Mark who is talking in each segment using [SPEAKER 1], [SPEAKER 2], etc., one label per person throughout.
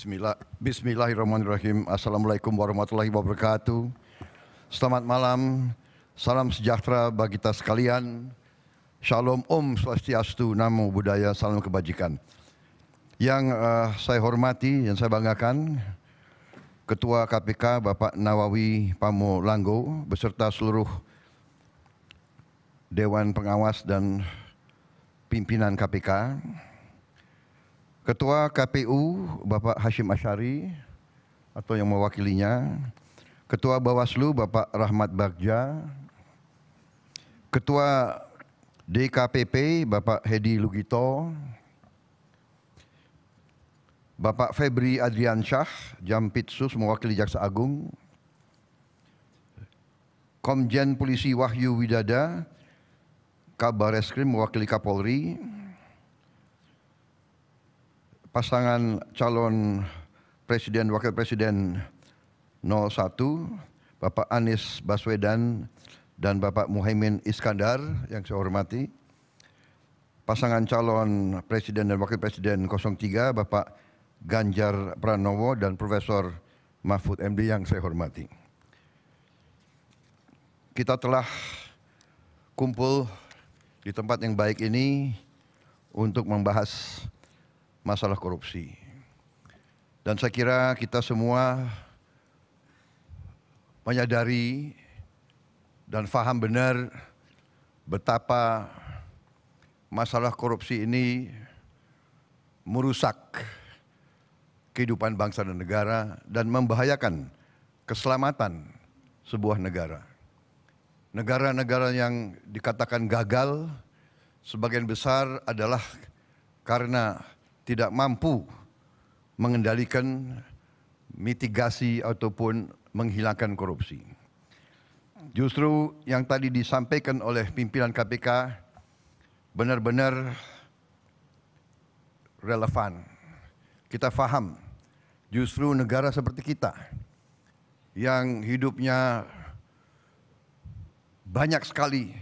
[SPEAKER 1] Bismillah, Bismillahirrahmanirrahim. Assalamualaikum warahmatullahi wabarakatuh. Selamat malam, salam sejahtera bagi kita sekalian. Shalom Om Swastiastu, Namo Buddhaya, Salam Kebajikan. Yang uh, saya hormati, yang saya banggakan, Ketua KPK Bapak Nawawi Pamulanggo beserta seluruh Dewan Pengawas dan pimpinan KPK, Ketua KPU Bapak Hashim Ashari atau yang mewakilinya, Ketua Bawaslu Bapak Rahmat Bagja, Ketua DKPP Bapak Hedi Lugito, Bapak Febri Adriansyah, Jampitsus mewakili Jaksa Agung, Komjen Polisi Wahyu Widada, Kabar Eskrim mewakili Kapolri, pasangan calon presiden wakil presiden 01 Bapak Anies Baswedan dan Bapak Muhaimin Iskandar yang saya hormati. Pasangan calon presiden dan wakil presiden 03 Bapak Ganjar Pranowo dan Profesor Mahfud MD yang saya hormati. Kita telah kumpul di tempat yang baik ini untuk membahas masalah korupsi. Dan saya kira kita semua menyadari dan faham benar betapa masalah korupsi ini merusak kehidupan bangsa dan negara dan membahayakan keselamatan sebuah negara. Negara-negara yang dikatakan gagal sebagian besar adalah karena tidak mampu mengendalikan mitigasi ataupun menghilangkan korupsi. Justru yang tadi disampaikan oleh pimpinan KPK benar-benar relevan. Kita faham justru negara seperti kita yang hidupnya banyak sekali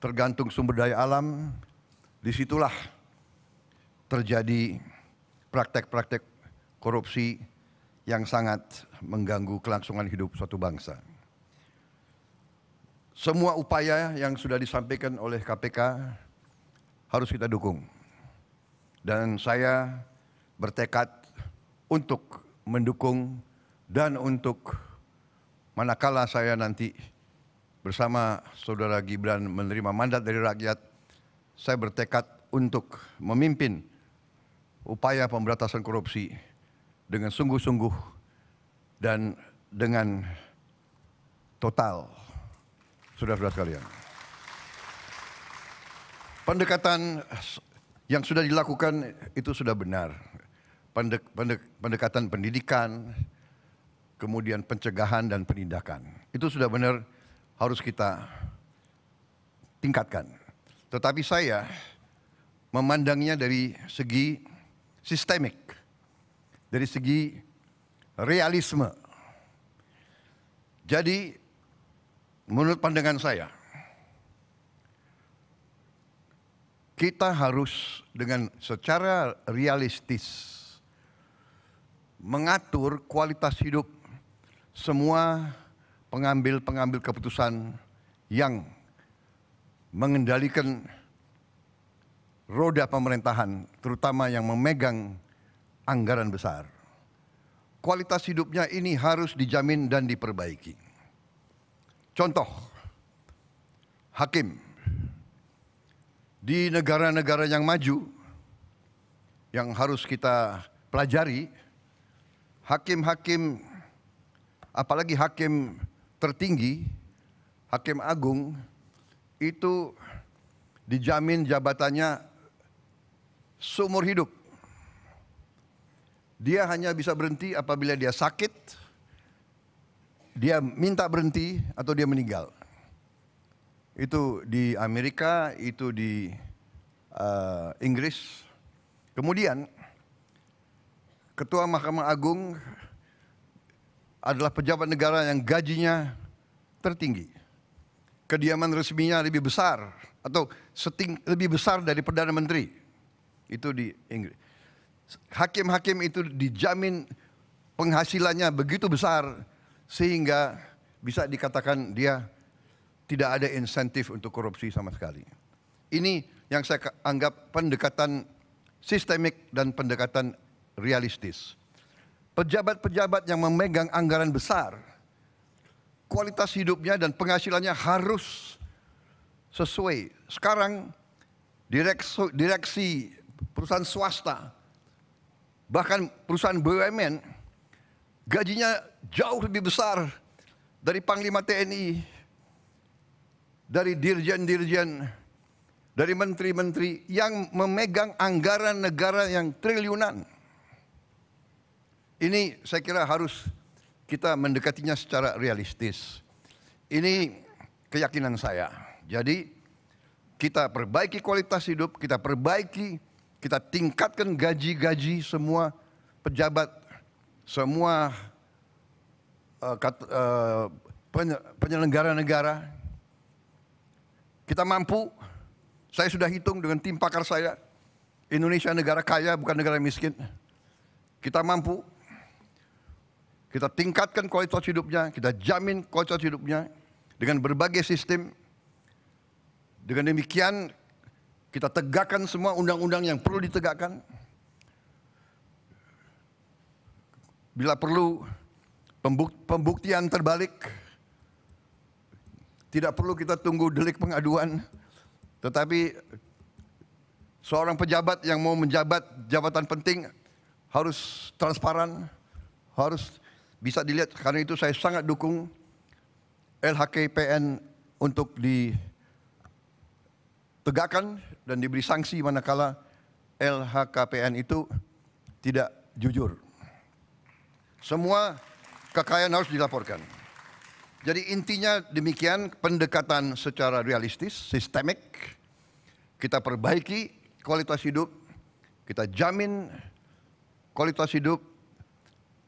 [SPEAKER 1] tergantung sumber daya alam, disitulah terjadi praktek-praktek korupsi yang sangat mengganggu kelangsungan hidup suatu bangsa. Semua upaya yang sudah disampaikan oleh KPK harus kita dukung. Dan saya bertekad untuk mendukung dan untuk manakala saya nanti bersama saudara Gibran menerima mandat dari rakyat, saya bertekad untuk memimpin upaya pemberantasan korupsi dengan sungguh-sungguh dan dengan total. Saudara-saudara sekalian. Pendekatan yang sudah dilakukan itu sudah benar. Pendek, pendek, pendekatan pendidikan, kemudian pencegahan dan penindakan. Itu sudah benar harus kita tingkatkan. Tetapi saya memandangnya dari segi sistemik dari segi realisme. Jadi menurut pandangan saya kita harus dengan secara realistis mengatur kualitas hidup semua pengambil-pengambil keputusan yang mengendalikan roda pemerintahan, terutama yang memegang anggaran besar. Kualitas hidupnya ini harus dijamin dan diperbaiki. Contoh, hakim di negara-negara yang maju yang harus kita pelajari, hakim-hakim, apalagi hakim tertinggi, hakim agung, itu dijamin jabatannya seumur hidup. Dia hanya bisa berhenti apabila dia sakit, dia minta berhenti atau dia meninggal. Itu di Amerika, itu di uh, Inggris. Kemudian Ketua Mahkamah Agung adalah pejabat negara yang gajinya tertinggi. Kediaman resminya lebih besar atau seting, lebih besar dari Perdana Menteri. Itu di Inggris. Hakim-hakim itu dijamin penghasilannya begitu besar sehingga bisa dikatakan dia tidak ada insentif untuk korupsi sama sekali. Ini yang saya anggap pendekatan sistemik dan pendekatan realistis. Pejabat-pejabat yang memegang anggaran besar, kualitas hidupnya dan penghasilannya harus sesuai. Sekarang direksi, direksi perusahaan swasta, bahkan perusahaan BUMN, gajinya jauh lebih besar dari Panglima TNI, dari dirjen-dirjen, dari menteri-menteri yang memegang anggaran negara yang triliunan. Ini saya kira harus kita mendekatinya secara realistis. Ini keyakinan saya. Jadi kita perbaiki kualitas hidup, kita perbaiki kita tingkatkan gaji-gaji semua pejabat, semua uh, kat, uh, penyelenggara negara. Kita mampu, saya sudah hitung dengan tim pakar saya, Indonesia negara kaya bukan negara miskin. Kita mampu, kita tingkatkan kualitas hidupnya, kita jamin kualitas hidupnya dengan berbagai sistem. Dengan demikian kita tegakkan semua undang-undang yang perlu ditegakkan. Bila perlu pembuktian terbalik. Tidak perlu kita tunggu delik pengaduan. Tetapi seorang pejabat yang mau menjabat jabatan penting harus transparan, harus bisa dilihat. Karena itu saya sangat dukung LHKPN untuk di tegakkan dan diberi sanksi manakala LHKPN itu tidak jujur. Semua kekayaan harus dilaporkan. Jadi intinya demikian pendekatan secara realistis, sistemik. Kita perbaiki kualitas hidup, kita jamin kualitas hidup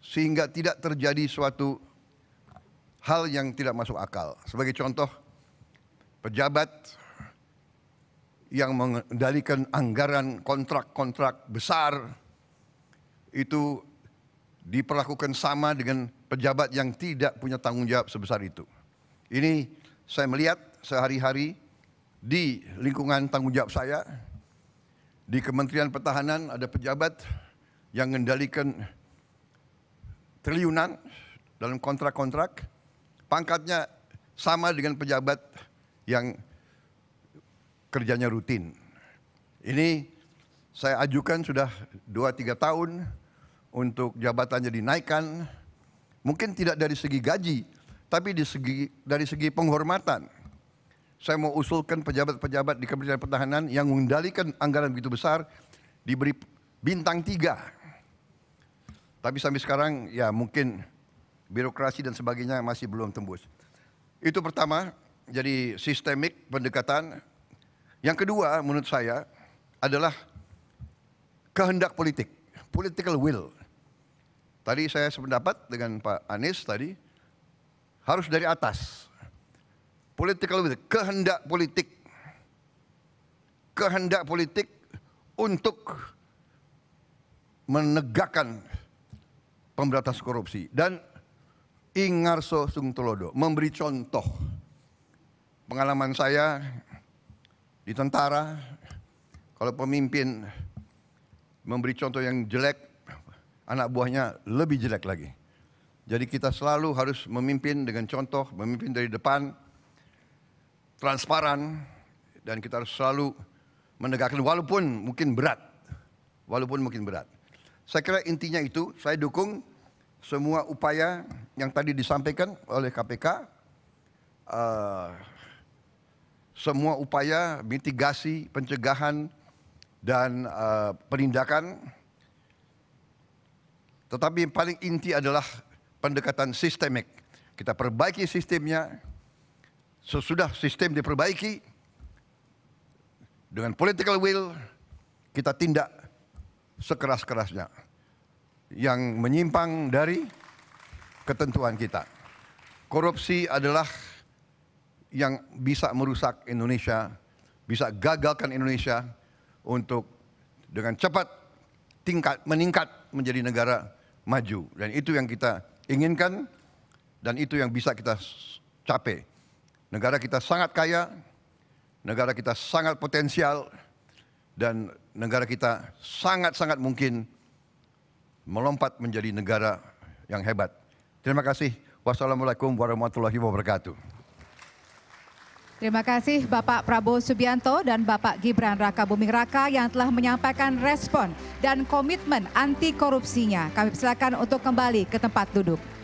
[SPEAKER 1] sehingga tidak terjadi suatu hal yang tidak masuk akal. Sebagai contoh, pejabat yang mengendalikan anggaran kontrak-kontrak besar itu diperlakukan sama dengan pejabat yang tidak punya tanggung jawab sebesar itu. Ini saya melihat sehari-hari di lingkungan tanggung jawab saya di Kementerian Pertahanan ada pejabat yang mengendalikan triliunan dalam kontrak-kontrak pangkatnya sama dengan pejabat yang kerjanya rutin. Ini saya ajukan sudah 2-3 tahun untuk jabatannya dinaikkan. Mungkin tidak dari segi gaji, tapi di segi, dari segi penghormatan. Saya mau usulkan pejabat-pejabat di Kementerian Pertahanan yang mengendalikan anggaran begitu besar diberi bintang tiga. Tapi sampai sekarang ya mungkin birokrasi dan sebagainya masih belum tembus. Itu pertama, jadi sistemik pendekatan yang kedua menurut saya adalah kehendak politik, political will. Tadi saya sependapat dengan Pak Anies tadi, harus dari atas. Political will, kehendak politik. Kehendak politik untuk menegakkan pemberantasan korupsi. Dan Ingarso Sungtulodo memberi contoh. Pengalaman saya di tentara, kalau pemimpin memberi contoh yang jelek, anak buahnya lebih jelek lagi. Jadi kita selalu harus memimpin dengan contoh, memimpin dari depan, transparan, dan kita harus selalu menegakkan walaupun mungkin berat. Walaupun mungkin berat. Saya kira intinya itu, saya dukung semua upaya yang tadi disampaikan oleh KPK. Uh, semua upaya mitigasi, pencegahan, dan uh, penindakan. Tetapi yang paling inti adalah pendekatan sistemik. Kita perbaiki sistemnya. Sesudah sistem diperbaiki, dengan political will, kita tindak sekeras-kerasnya. Yang menyimpang dari ketentuan kita. Korupsi adalah yang bisa merusak Indonesia, bisa gagalkan Indonesia untuk dengan cepat tingkat meningkat menjadi negara maju dan itu yang kita inginkan dan itu yang bisa kita capai. Negara kita sangat kaya, negara kita sangat potensial dan negara kita sangat-sangat mungkin melompat menjadi negara yang hebat. Terima kasih. Wassalamualaikum warahmatullahi wabarakatuh. Terima kasih Bapak Prabowo Subianto dan Bapak Gibran Raka Buming Raka yang telah menyampaikan respon dan komitmen anti korupsinya. Kami silakan untuk kembali ke tempat duduk.